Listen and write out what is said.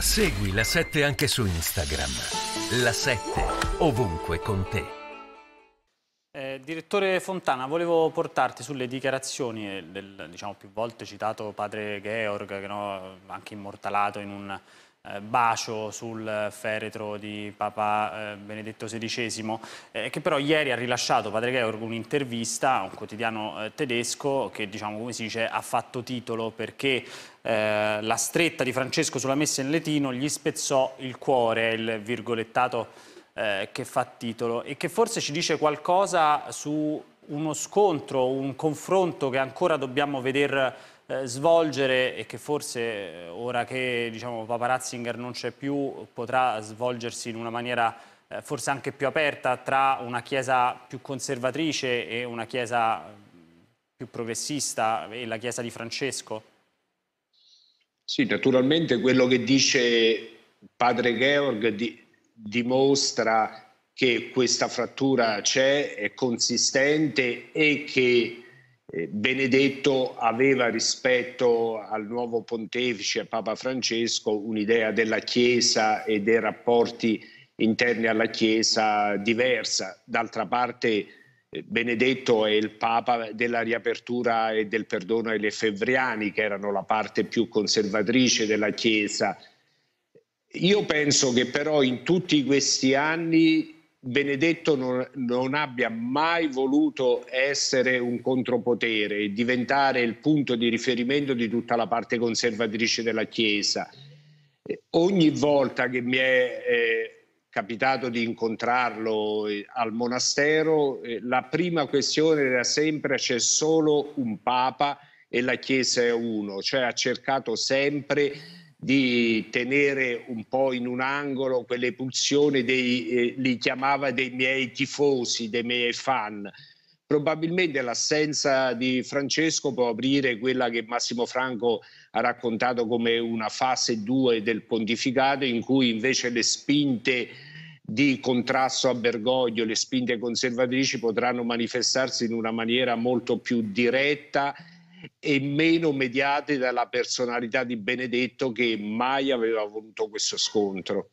Segui la 7 anche su Instagram. La 7 ovunque con te. Eh, direttore Fontana, volevo portarti sulle dichiarazioni eh, del diciamo, più volte citato padre Georg, no, anche immortalato in un eh, bacio sul feretro di Papa eh, Benedetto XVI, eh, che però ieri ha rilasciato Padre Georg un'intervista a un quotidiano tedesco che, diciamo, come si dice, ha fatto titolo perché la stretta di Francesco sulla messa in letino gli spezzò il cuore, il virgolettato che fa titolo, e che forse ci dice qualcosa su uno scontro, un confronto che ancora dobbiamo vedere eh, svolgere e che forse eh, ora che diciamo, Papa Ratzinger non c'è più potrà svolgersi in una maniera eh, forse anche più aperta tra una Chiesa più conservatrice e una Chiesa eh, più progressista e la Chiesa di Francesco? Sì, naturalmente quello che dice padre Georg di, dimostra che questa frattura c'è, è consistente e che eh, Benedetto aveva rispetto al nuovo pontefice, a Papa Francesco, un'idea della Chiesa e dei rapporti interni alla Chiesa diversa. D'altra parte eh, Benedetto è il Papa della riapertura e del perdono ai lefebriani, che erano la parte più conservatrice della Chiesa. Io penso che però in tutti questi anni Benedetto non, non, abbia mai voluto essere un contropotere e diventare il punto di riferimento di tutta la parte conservatrice della Chiesa. Ogni volta che mi è eh, capitato di incontrarlo eh, al monastero, eh, la prima questione era sempre c'è solo un Papa e la Chiesa è uno, cioè ha cercato sempre di tenere un po' in un angolo quelle pulsioni dei, eh, li chiamava dei miei tifosi, dei miei fan. Probabilmente l'assenza di Francesco può aprire quella che Massimo Franco ha raccontato come una fase 2 del pontificato in cui invece le spinte di contrasto a Bergoglio, le spinte conservatrici potranno manifestarsi in una maniera molto più diretta e meno mediate dalla personalità di Benedetto che mai aveva voluto questo scontro.